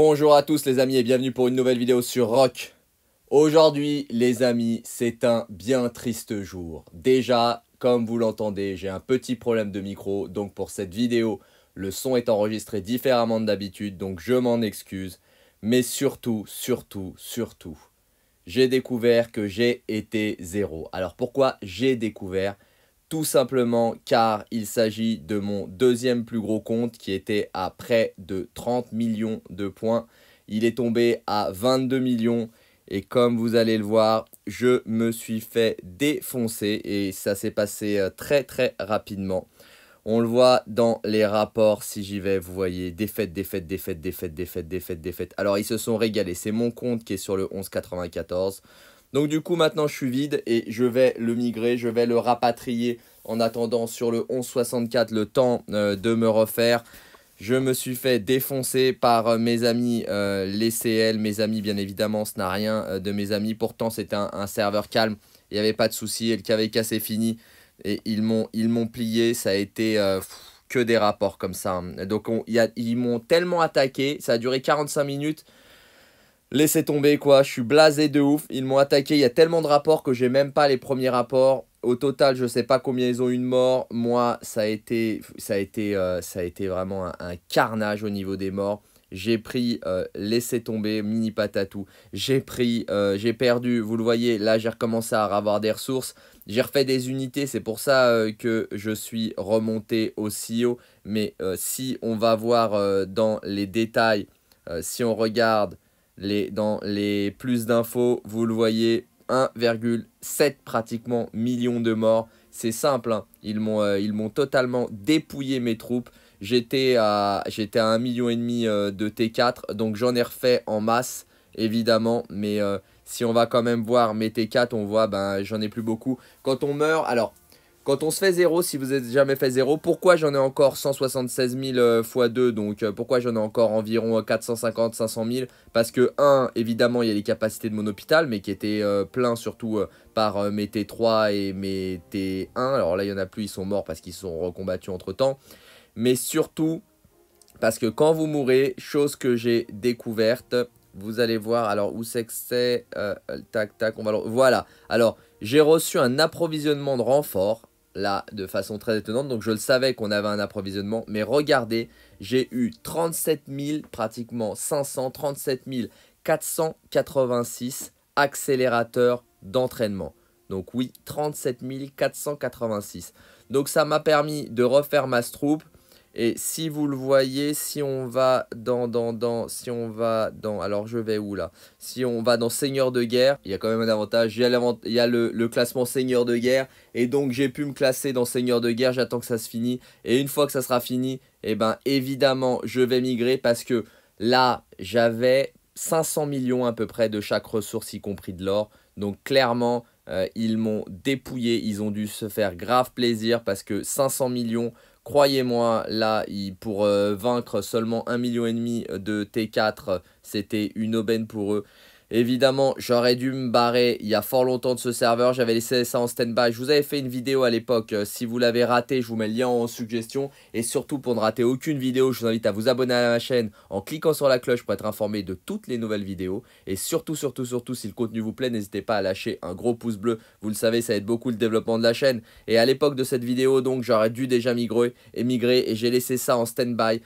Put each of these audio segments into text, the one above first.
Bonjour à tous les amis et bienvenue pour une nouvelle vidéo sur Rock. Aujourd'hui les amis, c'est un bien triste jour. Déjà, comme vous l'entendez, j'ai un petit problème de micro, donc pour cette vidéo, le son est enregistré différemment de d'habitude, donc je m'en excuse. Mais surtout, surtout, surtout, j'ai découvert que j'ai été zéro. Alors pourquoi j'ai découvert tout simplement car il s'agit de mon deuxième plus gros compte qui était à près de 30 millions de points. Il est tombé à 22 millions et comme vous allez le voir, je me suis fait défoncer et ça s'est passé euh, très très rapidement. On le voit dans les rapports, si j'y vais, vous voyez, défaite, défaite, défaite, défaite, défaite, défaite, défaite. Alors ils se sont régalés, c'est mon compte qui est sur le 1194. Donc du coup maintenant je suis vide et je vais le migrer, je vais le rapatrier en attendant sur le 1164 le temps euh, de me refaire. Je me suis fait défoncer par euh, mes amis euh, les CL, mes amis bien évidemment, ce n'a rien de mes amis. Pourtant c'était un, serveur calme, il n'y avait pas de souci et le KVK c'est fini. Et ils m'ont plié, ça a été que des rapports comme ça. Hein. Donc ils m'ont tellement attaqué, ça a duré 45 minutes laissez tomber quoi, je suis blasé de ouf, ils m'ont attaqué, il y a tellement de rapports que j'ai même pas les premiers rapports. Au total, je sais pas combien ils ont eu de morts. Moi, ça a été, ça a été, euh, ça a été vraiment un, carnage au niveau des morts. J'ai pris euh, laissez tomber mini patatou. J'ai pris, euh, j'ai perdu. Vous le voyez, là j'ai recommencé à avoir des ressources. J'ai refait des unités, c'est pour ça que je suis remonté aussi haut. E Mais si on va voir dans les détails, si on regarde dans les plus d'infos, vous le voyez, 1,7 pratiquement millions de morts. C'est simple, hein. euh, ils m'ont totalement dépouillé mes troupes. J'étais à, à 1,5 million et demi euh, de T4, donc j'en ai refait en masse, évidemment. Mais euh, si on va quand même voir mes T4, on voit, ben j'en ai plus beaucoup. Quand on meurt, alors quand on se fait 0, si vous n'êtes jamais fait 0, pourquoi j'en ai encore 176 000 x 2 Donc euh, pourquoi j'en ai encore environ 450, 500 000 Parce que 1, évidemment, il y a les capacités de mon hôpital, mais qui étaient euh, plein surtout euh, par mes T3 et mes T1. Alors là, il n'y en a plus, ils sont morts parce qu'ils se sont recombattus entre-temps. Mais surtout, parce que quand vous mourrez, chose que j'ai découverte, vous allez voir, alors où c'est que c'est Tac, tac, on va le... Voilà, alors j'ai reçu un approvisionnement de renfort là de façon très étonnante. Donc je le savais qu'on avait un approvisionnement, mais regardez, j'ai eu 37 000, pratiquement 500, 37 486 accélérateurs d'entraînement. Donc oui, 37 486. Donc ça m'a permis de refaire ma troupe et si vous le voyez, si on va dans, dans, dans, si on va dans, alors je vais où là Si on va dans Seigneur de guerre, il y a quand même un avantage, il y a, le, classement Seigneur de guerre, et donc j'ai pu me classer dans Seigneur de guerre, j'attends que ça se finisse, et une fois que ça sera fini, eh ben évidemment je vais migrer parce que là j'avais 500 millions à peu près de chaque ressource, y compris de l'or, donc clairement euh, ils m'ont dépouillé, ils ont dû se faire grave plaisir parce que 500 millions Croyez-moi, là, pour euh, vaincre seulement 1,5 million de T4, c'était une aubaine pour eux. Évidemment, j'aurais dû me barrer il y a fort longtemps de ce serveur. J'avais laissé ça en stand-by. Je vous avais fait une vidéo à l'époque. Euh, si vous l'avez raté, je vous mets le lien en suggestion. Et surtout, pour ne rater aucune vidéo, je vous invite à vous abonner à ma chaîne en cliquant sur la cloche pour être informé de toutes les nouvelles vidéos. Et surtout, surtout, surtout, si le contenu vous plaît, n'hésitez pas à lâcher un gros pouce bleu. Vous le savez, ça aide beaucoup le développement de la chaîne. Et à l'époque de cette vidéo, donc, j'aurais dû déjà migrer, et j'ai laissé ça en stand-by.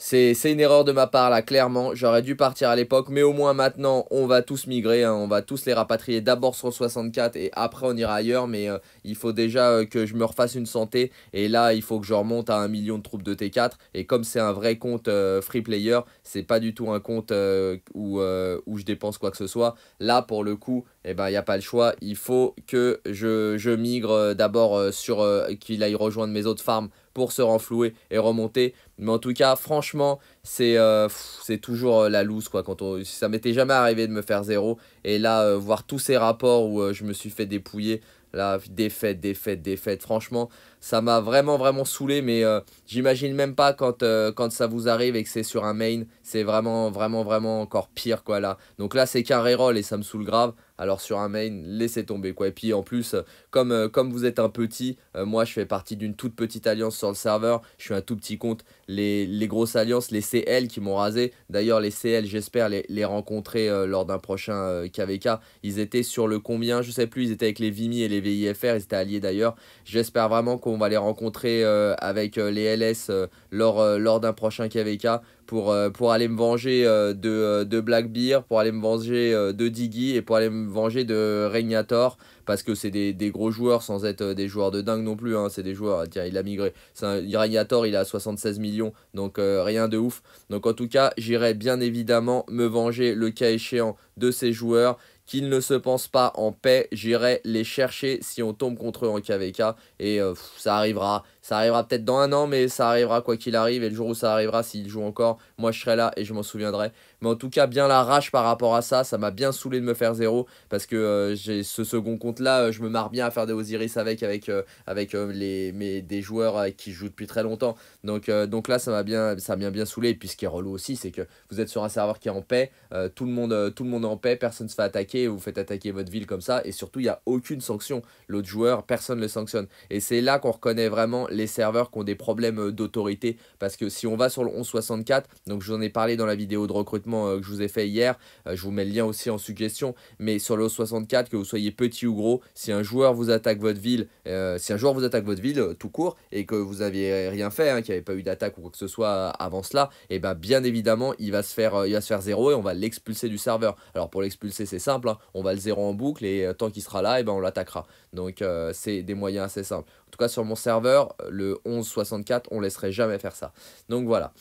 C'est une erreur de ma part là, clairement. J'aurais dû partir à l'époque, mais au moins maintenant, on va tous migrer. Hein. On va tous les rapatrier d'abord sur 64 et après on ira ailleurs. Mais euh, il faut déjà euh, que je me refasse une santé. Et là, il faut que je remonte à un million de troupes de T4. Et comme c'est un vrai compte euh, free player, c'est pas du tout un compte où, où je dépense quoi que ce soit. Là, pour le coup, eh ben, il n'y a pas le choix. Il faut que je, je migre d'abord sur qu'il aille rejoindre mes autres farms pour se renflouer et remonter. Mais en tout cas, franchement, c'est euh, c'est toujours euh, la loose. Quoi, quand on, ça m'était jamais arrivé de me faire zéro. Et là, euh, voir tous ces rapports où je me suis fait dépouiller, là, défaite, défaite, défaite. Franchement, ça m'a vraiment, vraiment saoulé. Mais j'imagine même pas quand, quand ça vous arrive et que c'est sur un main. C'est vraiment, vraiment, vraiment encore pire. Quoi, là. Donc là, c'est carré roll et ça me saoule grave. Alors sur un main, laissez tomber. Quoi. Et puis en plus, comme, comme vous êtes un petit, euh, moi, je fais partie d'une toute petite alliance sur le serveur. Je suis un tout petit compte. Les, grosses alliances, les CL qui m'ont rasé. D'ailleurs, les CL, j'espère les, rencontrer euh, lors d'un prochain KVK. Euh, Ils étaient sur le combien Je sais plus. Ils étaient avec les Vimi et les VIFR. Ils étaient alliés d'ailleurs. J'espère vraiment qu'on va les rencontrer avec les LS lors, d'un prochain KVK pour, pour aller me venger de, de pour aller me venger de Diggy et pour aller me venger de Regnator parce que c'est des, gros joueurs sans être euh, des joueurs de dingue non plus. Hein. c'est des joueurs, tiens, il a migré. c'est Un, Iraniator, il a 76 millions, donc euh, rien de ouf. Donc en tout cas, j'irai bien évidemment me venger le cas échéant de ces joueurs qu'ils ne se pensent pas en paix, j'irai les chercher si on tombe contre eux en KVK. Et euh, ça arrivera. Ça arrivera peut-être dans un an, mais ça arrivera quoi qu'il arrive. Et le jour où ça arrivera, s'ils jouent encore, moi je serai là et je m'en souviendrai. Mais en tout cas, bien la rage par rapport à ça. Ça m'a bien saoulé de me faire zéro parce que euh, j'ai ce second compte là, euh, je me marre bien à faire des Osiris avec avec euh, avec les des joueurs qui jouent depuis très longtemps. Donc donc là, ça m'a bien bien bien saoulé. Et puis ce qui est relou aussi, c'est que vous êtes sur un serveur qui est en paix, tout le monde tout le monde est en paix, personne ne se fait attaquer, vous faites attaquer votre ville comme ça et surtout il n'y a aucune sanction. L'autre joueur, personne ne le sanctionne. Et c'est là qu'on reconnaît vraiment les serveurs qui ont des problèmes d'autorité parce que si on va sur le 1164, donc je vous en ai parlé dans la vidéo de recrutement euh, que je vous ai fait hier. Euh, je vous mets le lien aussi en suggestion. Mais sur le 64, que vous soyez petit ou gros, si un joueur vous attaque votre ville, euh, si un joueur vous attaque votre ville tout court et que vous n'aviez rien fait, hein, qu'il n'y avait pas eu d'attaque ou quoi que ce soit avant cela, et eh ben bien évidemment il va se faire, il va se faire zéro et on va l'expulser du serveur. Alors pour l'expulser c'est simple, hein, on va le zéro en boucle et tant qu'il sera là, et eh ben on l'attaquera. Donc c'est des moyens assez simples. En tout cas sur mon serveur, le 1164, on laisserait jamais faire ça. Donc voilà.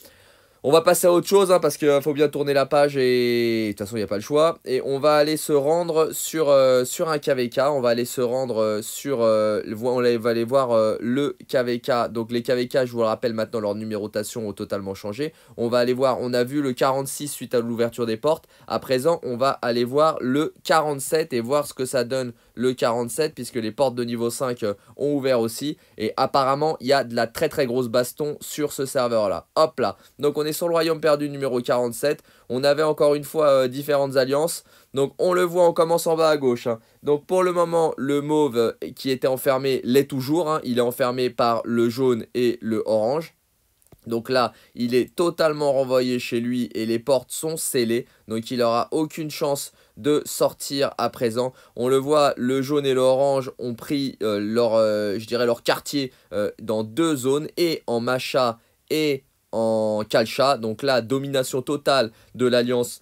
On va passer à autre chose hein, parce qu'il euh, faut bien tourner la page et de toute façon il n'y a pas le choix. Et on va aller se rendre sur, euh, sur un KVK, on va aller se rendre euh, sur, on va aller voir le KVK. Donc les KVK, je vous le rappelle maintenant, leur numérotation ont totalement changé. On va aller voir, on a vu le 46 suite à l'ouverture des portes. À présent, on va aller voir le 47 et voir ce que ça donne le 47 puisque les portes de niveau 5 ont ouvert aussi. Et apparemment, il y a de la très très grosse baston sur ce serveur là. Hop là, donc on sur le royaume perdu numéro 47. On avait encore une fois euh, différentes alliances. Donc on le voit, on commence en bas à gauche. Hein. Donc pour le moment, le mauve euh, qui était enfermé l'est toujours. Hein. Il est enfermé par le jaune et le orange. Donc là, il est totalement renvoyé chez lui et les portes sont scellées. Donc il aura aucune chance de sortir à présent. On le voit, le jaune et l'orange ont pris euh, leur, je dirais leur quartier dans deux zones et en Macha et en calcha. Donc la domination totale de l'alliance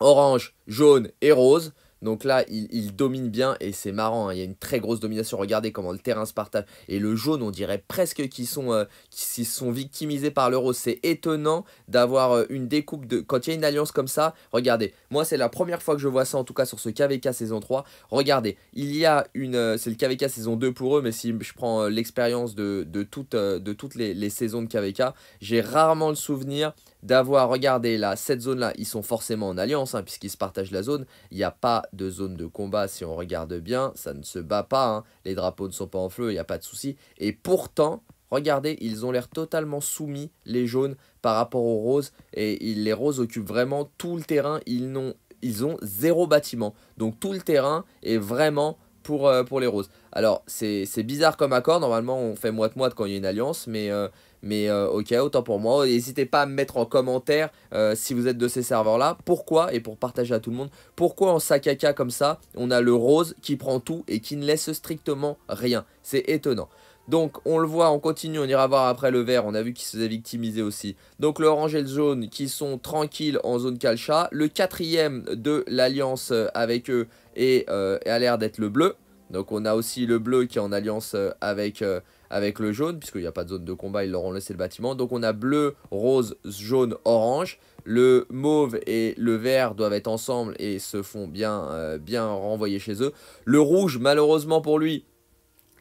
orange, jaune et rose. Donc là, il, il domine bien et c'est marrant. Hein. Il y a une très grosse domination. Regardez comment le terrain se partage. Et le jaune, on dirait presque qu'ils sont, euh, sont victimisés par l'euro. C'est étonnant d'avoir euh, une découpe de. Quand il y a une alliance comme ça, regardez. Moi, c'est la première fois que je vois ça, en tout cas sur ce KVK saison 3. Regardez, il y a une. Euh, c'est le KVK saison 2 pour eux, mais si je prends l'expérience de, de toutes les, les saisons de KVK, j'ai rarement le souvenir d'avoir, regardez là, cette zone-là, ils sont forcément en alliance, hein, puisqu'ils se partagent la zone. Il n'y a pas de zone de combat, si on regarde bien, ça ne se bat pas, hein. les drapeaux ne sont pas en feu, il n'y a pas de souci. Et pourtant, regardez, ils ont l'air totalement soumis, les jaunes, par rapport aux roses, et les roses occupent vraiment tout le terrain, ils, n'ont ils ont zéro bâtiment. Donc tout le terrain est vraiment pour, euh, pour les roses. Alors, c'est bizarre comme accord, normalement on fait moite-moite quand il y a une alliance, mais... Euh, mais euh, ok, autant pour moi. N'hésitez pas à me mettre en commentaire euh, si vous êtes de ces serveurs-là. Pourquoi, et pour partager à tout le monde, pourquoi en cas comme ça, on a le rose qui prend tout et qui ne laisse strictement rien. C'est étonnant. Donc on le voit, on continue, on ira voir après le vert, on a vu qu'il se faisait victimiser aussi. Donc le et le jaune qui sont tranquilles en zone calcha Le quatrième de l'alliance euh, avec eux et, a l'air d'être le bleu. Donc on a aussi le bleu qui est en alliance avec avec le jaune, puisqu'il n'y a pas de zone de combat, ils leur ont laissé le bâtiment. Donc on a bleu, rose, jaune, orange. Le mauve et le vert doivent être ensemble et se font bien, euh, bien renvoyer chez eux. Le rouge, malheureusement pour lui,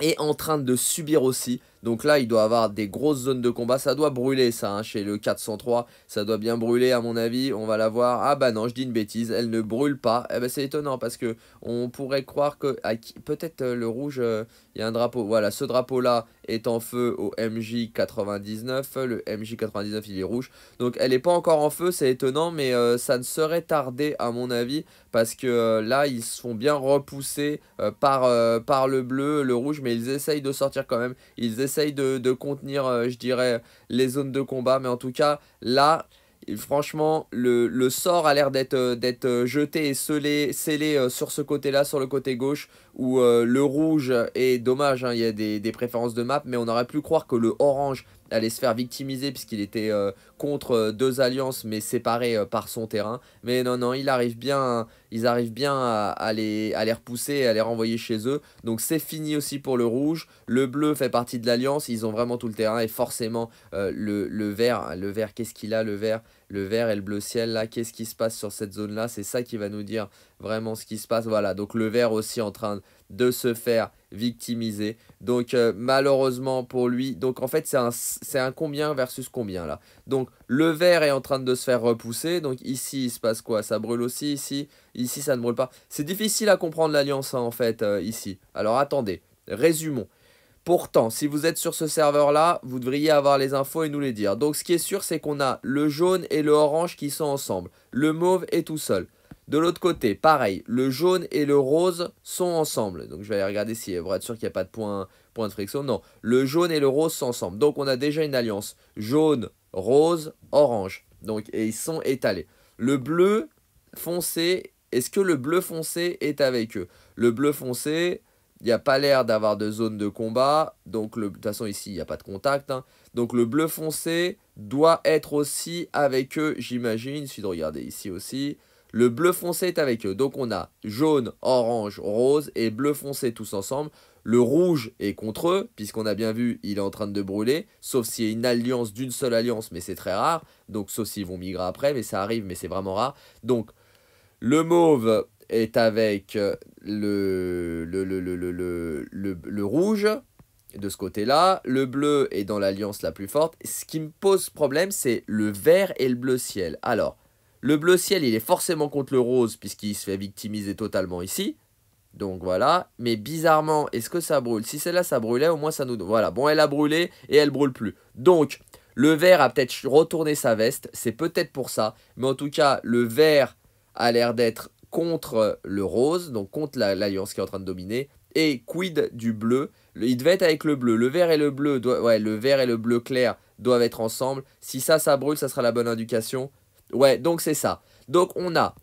est en train de subir aussi donc là, il doit avoir des grosses zones de combat. Ça doit brûler, ça, hein, chez le 403. Ça doit bien brûler, à mon avis. On va la voir. Ah bah non, je dis une bêtise. Elle ne brûle pas. Eh ben, c'est étonnant parce que on pourrait croire que ah, peut-être euh, le rouge, euh, il y a un drapeau. Voilà, ce drapeau-là est en feu au MJ99. Le MJ99, il est rouge. Donc elle n'est pas encore en feu, c'est étonnant, mais euh, ça ne serait tardé, à mon avis, parce que là, ils se font bien repousser par, par le bleu, le rouge, mais ils essayent de sortir quand même. Ils essaye de, contenir, euh, je dirais, les zones de combat. Mais en tout cas, là, franchement, le, sort a l'air d'être euh, d'être euh, jeté et scellé, sur ce côté-là, sur le côté gauche, où le rouge est dommage, hein. il y a des, des préférences de map, mais on aurait pu croire que le orange allait se faire victimiser puisqu'il était euh, contre euh, deux alliances mais séparés euh, par son terrain. Mais non, non, il arrive bien, ils arrivent bien à, les, à les repousser, à les renvoyer chez eux. Donc c'est fini aussi pour le rouge. Le bleu fait partie de l'alliance, ils ont vraiment tout le terrain et forcément le, le vert, le vert, qu'est-ce qu'il a le vert le vert et le bleu ciel là, qu'est-ce qui se passe sur cette zone là, c'est ça qui va nous dire vraiment ce qui se passe, voilà, donc le vert aussi en train de se faire victimiser, donc euh, malheureusement pour lui, donc en fait c'est un, un combien versus combien là, donc le vert est en train de se faire repousser, donc ici il se passe quoi, ça brûle aussi ici, ici ça ne brûle pas, c'est difficile à comprendre l'alliance hein, en fait euh, ici, alors attendez, résumons, Pourtant, si vous êtes sur ce serveur-là, vous devriez avoir les infos et nous les dire. Donc ce qui est sûr, c'est qu'on a le jaune et le orange qui sont ensemble. Le mauve est tout seul. De l'autre côté, pareil, le jaune et le rose sont ensemble. Donc je vais aller regarder si, pour être sûr qu'il n'y a pas de point, point de friction. Non, le jaune et le rose sont ensemble. Donc on a déjà une alliance jaune, rose, orange. Donc, et ils sont étalés. Le bleu foncé, est-ce que le bleu foncé est avec eux Le bleu foncé, il n'y a pas l'air d'avoir de zone de combat. Donc, de toute façon, ici, il n'y a pas de contact. Hein. Donc, le bleu foncé doit être aussi avec eux, j'imagine. Il suffit de regarder ici aussi. Le bleu foncé est avec eux. Donc, on a jaune, orange, rose et bleu foncé tous ensemble. Le rouge est contre eux, puisqu'on a bien vu, il est en train de brûler. Sauf s'il y a une alliance d'une seule alliance, mais c'est très rare. Donc, ceux-ci vont migrer après, mais ça arrive, mais c'est vraiment rare. Donc, le mauve est avec euh, le, le, rouge de ce côté-là. Le bleu est dans l'alliance la plus forte. Ce qui me pose problème, c'est le vert et le bleu ciel. Alors, le bleu ciel, il est forcément contre le rose puisqu'il se fait victimiser totalement ici. Donc voilà, mais bizarrement, est-ce que ça brûle Si celle-là, ça brûlait, au moins ça nous... Voilà, bon, elle a brûlé et elle brûle plus. Donc, le vert a peut-être retourné sa veste, c'est peut-être pour ça. Mais en tout cas, le vert a l'air d'être contre euh, le rose, donc contre l'alliance qui est en train de dominer, et quid du bleu. il devait être avec le bleu. Le vert et le bleu, ouais, le vert et le bleu clair doivent être ensemble. Si ça, ça brûle, ça sera la bonne indication. Ouais, donc c'est ça. Donc on a,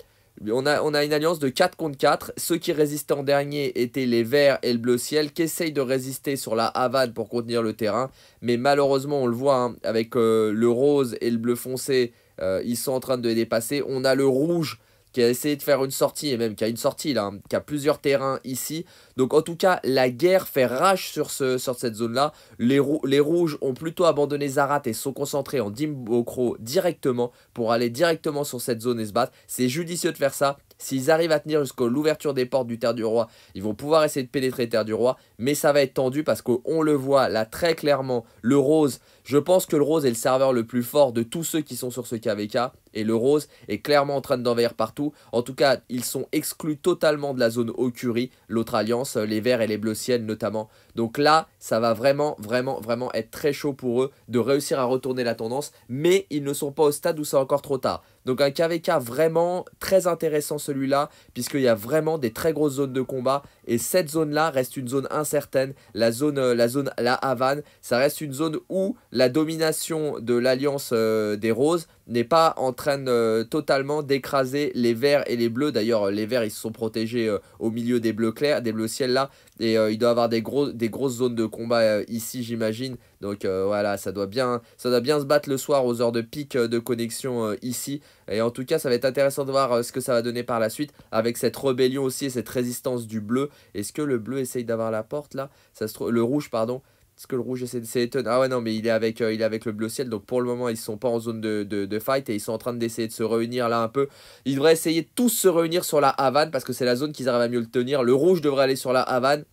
on a, on a une alliance de 4 contre 4. Ceux qui résistaient en dernier étaient les verts et le bleu ciel, qui essayent de résister sur la Havane pour contenir le terrain. Mais malheureusement, on le voit, hein, avec euh, le rose et le bleu foncé, euh, ils sont en train de dépasser. On a le rouge qui a essayé de faire une sortie, et même qui a une sortie, là, hein, qui a plusieurs terrains ici, donc en tout cas, la guerre fait rage sur, sur cette zone-là. Les, les, rouges ont plutôt abandonné Zarat et sont concentrés en Dimbokro directement pour aller directement sur cette zone et se battre. C'est judicieux de faire ça. S'ils arrivent à tenir jusqu'à l'ouverture des portes du Terre du Roi, ils vont pouvoir essayer de pénétrer Terre du Roi, mais ça va être tendu parce qu'on le voit là très clairement, le Rose, je pense que le Rose est le serveur le plus fort de tous ceux qui sont sur ce KVK, et le Rose est clairement en train d'envahir partout, en tout cas ils sont exclus totalement de la zone Okuri, l'autre alliance, euh, les Verts et les bleus Ciel notamment. Donc là, ça va vraiment, vraiment, vraiment être très chaud pour eux de réussir à retourner la tendance, mais ils ne sont pas au stade où c'est encore trop tard. Donc un KVK vraiment très intéressant celui-là, puisqu'il y a vraiment des très grosses zones de combat. Et cette zone-là reste une zone incertaine, la zone, euh, la zone La Havane. Ça reste une zone où la domination de l'Alliance euh, des Roses n'est pas en train euh, totalement d'écraser les verts et les bleus. D'ailleurs, les verts, ils se sont protégés au milieu des bleus clairs, des bleus ciel là. Et euh, il doit avoir des, des grosses zones de combat euh, ici, j'imagine. Donc euh, voilà, ça doit, bien, ça doit bien se battre le soir aux heures de pic de connexion ici. Et en tout cas, ça va être intéressant de voir ce que ça va donner par la suite avec cette rébellion aussi et cette résistance du bleu. Est-ce que le bleu essaye d'avoir la porte là ça Le rouge, pardon. Est-ce que le rouge, essaie c'est s'étonner Ah ouais, non, mais il est avec, euh, il est avec le bleu ciel. Donc pour le moment, ils ne sont pas en zone de, de, fight. Et ils sont en train d'essayer de se réunir là un peu. Ils devraient essayer de tous se réunir sur la Havane. Parce que c'est la zone qu'ils arrivent à mieux le tenir. Le rouge devrait aller sur la Havane.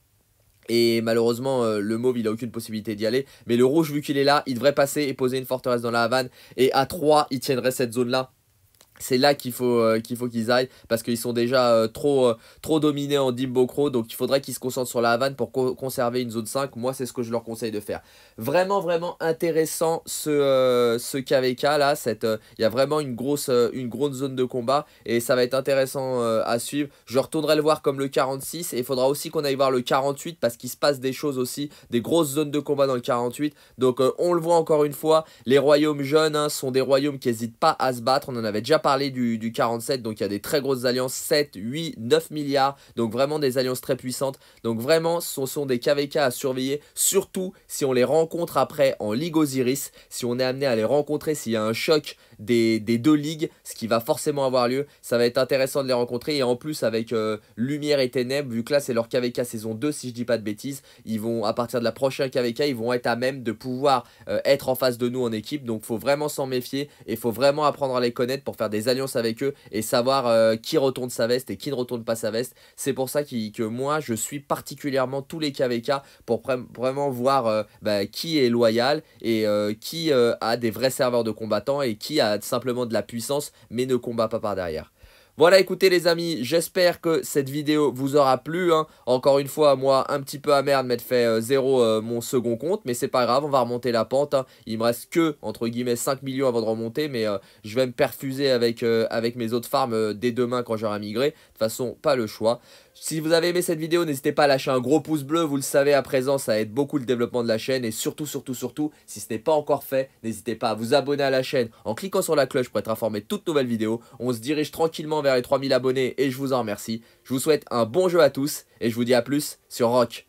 Et malheureusement, euh, le mauve, il a aucune possibilité d'y aller. Mais le rouge, vu qu'il est là, il devrait passer et poser une forteresse dans la Havane. Et à 3, il tiendrait cette zone-là c'est là euh, qu'il faut qu'ils aillent parce qu'ils sont déjà euh, trop euh, trop dominés en Dimbokro donc il faudrait qu'ils se concentrent sur la Havane pour conserver une zone 5 moi c'est ce que je leur conseille de faire vraiment vraiment intéressant ce ce KVK là cette il y a vraiment une grosse une zone de combat et ça va être intéressant à suivre je retournerai le voir comme le 46 et il faudra aussi qu'on aille voir le 48 parce qu'il se passe des choses aussi des grosses zones de combat dans le 48 donc on le voit encore une fois les royaumes jeunes hein, sont des royaumes qui n'hésitent pas à se battre on en avait déjà parlé du, 47, donc il y a des très grosses alliances, 7, 8, 9 milliards, donc vraiment des alliances très puissantes. Donc vraiment, ce sont des KVK à surveiller, surtout si on les rencontre après en Ligue Osiris, si on est amené à les rencontrer, s'il y a un choc des, deux ligues, ce qui va forcément avoir lieu, ça va être intéressant de les rencontrer. Et en plus, avec euh, Lumière et Ténèbres, vu que là c'est leur KVK saison 2, si je dis pas de bêtises, ils vont, à partir de la prochaine KVK, ils vont être à même de pouvoir euh, être en face de nous en équipe. Donc faut vraiment s'en méfier et faut vraiment apprendre à les connaître pour faire des alliances avec eux et savoir euh, qui retourne sa veste et qui ne retourne pas sa veste. C'est pour ça que moi, je suis particulièrement tous les KVK pour vraiment voir euh, bah, qui est loyal et euh, qui a des vrais serveurs de combattants et qui a simplement de la puissance mais ne combat pas par derrière. Voilà, écoutez les amis, j'espère que cette vidéo vous aura plu. Hein. Encore une fois, moi, un petit peu amer de m'être fait euh, zéro euh, mon second compte, mais c'est pas grave, on va remonter la pente. Hein. Il me reste que, entre guillemets, 5 millions avant de remonter, mais euh, je vais me perfuser avec, avec mes autres farms dès demain quand j'aurai migré pas le choix. Si vous avez aimé cette vidéo, n'hésitez pas à lâcher un gros pouce bleu, vous le savez à présent, ça aide beaucoup le développement de la chaîne. Et surtout, surtout, surtout, si ce n'est pas encore fait, n'hésitez pas à vous abonner à la chaîne en cliquant sur la cloche pour être informé de toutes nouvelles vidéos. On se dirige tranquillement vers les 3000 abonnés et je vous en remercie. Je vous souhaite un bon jeu à tous et je vous dis à plus sur Rock.